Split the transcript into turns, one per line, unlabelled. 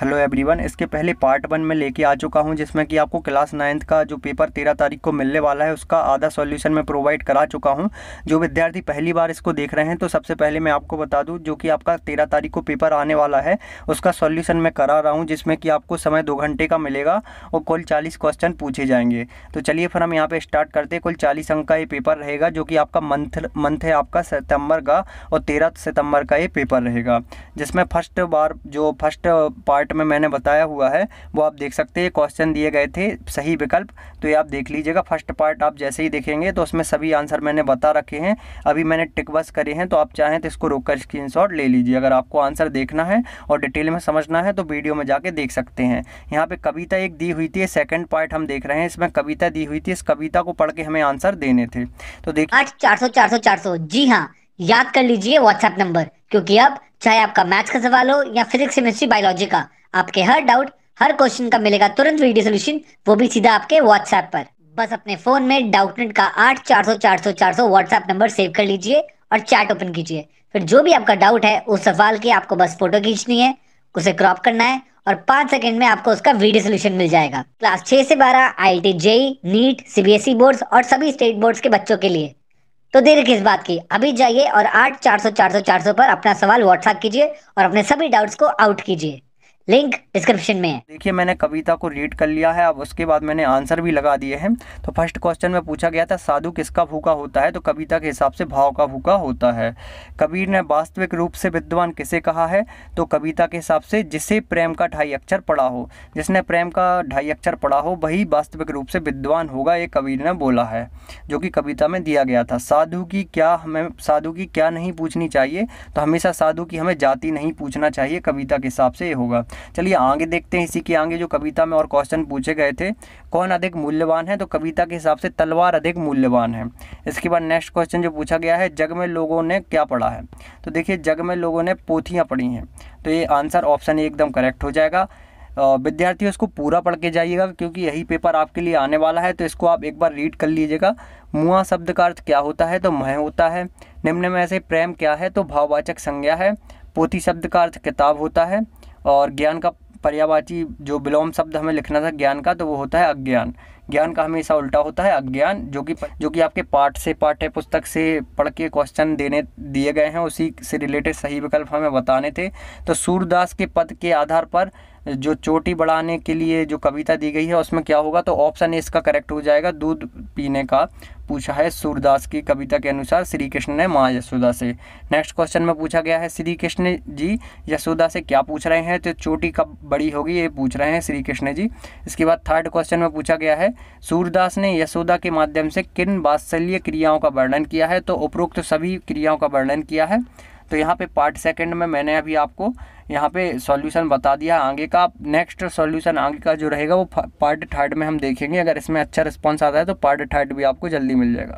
hello everyone इसके पहले part one में लेके आ चुका हूँ जिसमें कि आपको क्लास नाइन्थ का जो पेपर तेरह तारीख को मिलने वाला है उसका आधा सॉल्यूशन मैं प्रोवाइड करा चुका हूँ जो विद्यार्थी पहली बार इसको देख रहे हैं तो सबसे पहले मैं आपको बता दूँ जो कि आपका तेरह तारीख को पेपर आने वाला है उसका सॉल्यूशन मैं करा रहा हूँ जिसमें कि आपको समय दो घंटे का मिलेगा और कुल चालीस क्वेश्चन पूछे जाएंगे तो चलिए फिर हम यहाँ पर स्टार्ट करते हैं कुल चालीस अंक का ये पेपर रहेगा जो कि आपका मंथ मंथ है आपका सितम्बर का और तेरह सितम्बर का ये पेपर रहेगा जिसमें फर्स्ट बार जो फर्स्ट पार्ट चैट में मैंने बताया हुआ है वो आप देख सकते हैं क्वेश्चन दिए गए थे सही विकल्प तो ये आप देख लीजिएगा फर्स्ट पार्ट आप जैसे ही देखेंगे तो उसमें सभी आंसर मैंने बता रखे हैं अभी मैंने टिकबस करे हैं तो आप चाहें तो इसको रोक कर स्क्रीन ले लीजिए अगर आपको आंसर देखना है और डिटेल में समझना है तो वीडियो में जाके देख सकते हैं यहाँ पर कविता एक दी हुई थी सेकेंड पार्ट हम देख रहे हैं इसमें
कविता दी हुई थी इस कविता को पढ़ के हमें आंसर देने थे तो देखिए आठ चार सौ चार चार सौ जी हाँ याद कर लीजिए व्हाट्सएप नंबर क्योंकि अब चाहे आपका मैथ्स का सवाल हो या फिजिक्स केमिस्ट्री बायोलॉजी का आपके हर डाउट हर क्वेश्चन का मिलेगा तुरंत वीडियो सोल्यूशन वो भी सीधा आपके व्हाट्सएप पर बस अपने फोन में डाउटनेट का आठ चार सौ चार सौ चार सौ व्हाट्सएप नंबर सेव कर लीजिए और चैट ओपन कीजिए फिर जो भी आपका डाउट है उस सवाल की आपको बस फोटो खींचनी है उसे क्रॉप करना है और पांच सेकंड में आपको उसका वीडियो सोल्यूशन मिल जाएगा क्लास छह से बारह I T JEE NEET CBSE board और सभी स्टेट बोर्ड के बच्चों के लिए तो देर किस बात की अभी जाइए और आठ चार सौ चार सौ चार सौ पर अपना सवाल व्हाट्सएप कीजिए और अपने सभी डाउट्स को आउट कीजिए लिंक डिस्क्रिप्शन में है देखिए मैंने
कविता को रीड कर लिया है अब उसके बाद मैंने आंसर भी लगा दिए हैं तो फर्स्ट क्वेश्चन में पूछा गया था साधु किसका भूखा होता है तो कविता के हिसाब से भाव का भूखा होता है कबीर ने वास्तविक रूप से विद्वान किसे कहा है तो कविता के हिसाब से जिसे प्रेम का ढाई अक्षर पढ़ा हो जिसने प्रेम का ढाई अक्षर पढ़ा हो वही वास्तविक रूप से विद्वान होगा ये कबीर ने बोला है जो कि कविता में दिया गया था साधु की क्या हमें साधु की क्या नहीं पूछनी चाहिए तो हमेशा साधु की हमें जाति नहीं पूछना चाहिए कविता के हिसाब से ये होगा चलिए आगे देखते हैं इसी के आगे जो कविता में और क्वेश्चन पूछे गए थे कौन अधिक मूल्यवान है तो कविता के हिसाब से तलवार अधिक मूल्यवान है इसके बाद नेक्स्ट क्वेश्चन जो पूछा गया है जग में लोगों ने क्या पढ़ा है तो देखिए जग में लोगों ने पोथियाँ पढ़ी हैं तो ये आंसर ऑप्शन एकदम करेक्ट हो जाएगा विद्यार्थी इसको पूरा पढ़ के जाइएगा क्योंकि यही पेपर आपके लिए आने वाला है तो इसको आप एक बार रीड कर लीजिएगा मुआ शब्द का अर्थ क्या होता है तो मह होता है निम्न में से प्रेम क्या है तो भाववाचक संज्ञा है पोथी शब्द का अर्थ किताब होता है और ज्ञान का पर्यावाची जो विलोम शब्द हमें लिखना था ज्ञान का तो वो होता है अज्ञान ज्ञान का हमेशा उल्टा होता है अज्ञान जो कि जो कि आपके पाठ से पाठ्य पुस्तक से पढ़ के क्वेश्चन देने दिए गए हैं उसी से रिलेटेड सही विकल्प हमें बताने थे तो सूरदास के पद के आधार पर जो चोटी बढ़ाने के लिए जो कविता दी गई है उसमें क्या होगा तो ऑप्शन ए इसका करेक्ट हो जाएगा दूध पीने का पूछा है सूरदास की कविता के अनुसार श्री कृष्ण ने माँ यशोदा से नेक्स्ट क्वेश्चन में पूछा गया है श्री कृष्ण जी यशोदा से क्या पूछ रहे हैं तो चोटी कब बड़ी होगी ये पूछ रहे हैं श्री कृष्ण जी इसके बाद थर्ड क्वेश्चन में पूछा गया है सूरदास ने यशोदा के माध्यम से किन बात्सल्य क्रियाओं का वर्णन किया है तो उपरोक्त सभी क्रियाओं का वर्णन किया है तो यहाँ पे पार्ट सेकंड में मैंने अभी आपको यहाँ पे सॉल्यूशन बता दिया आगे का नेक्स्ट सॉल्यूशन आगे का जो रहेगा वो पार्ट थर्ड में हम देखेंगे अगर इसमें अच्छा रिस्पॉन्स आता है तो पार्ट थर्ड भी आपको जल्दी मिल जाएगा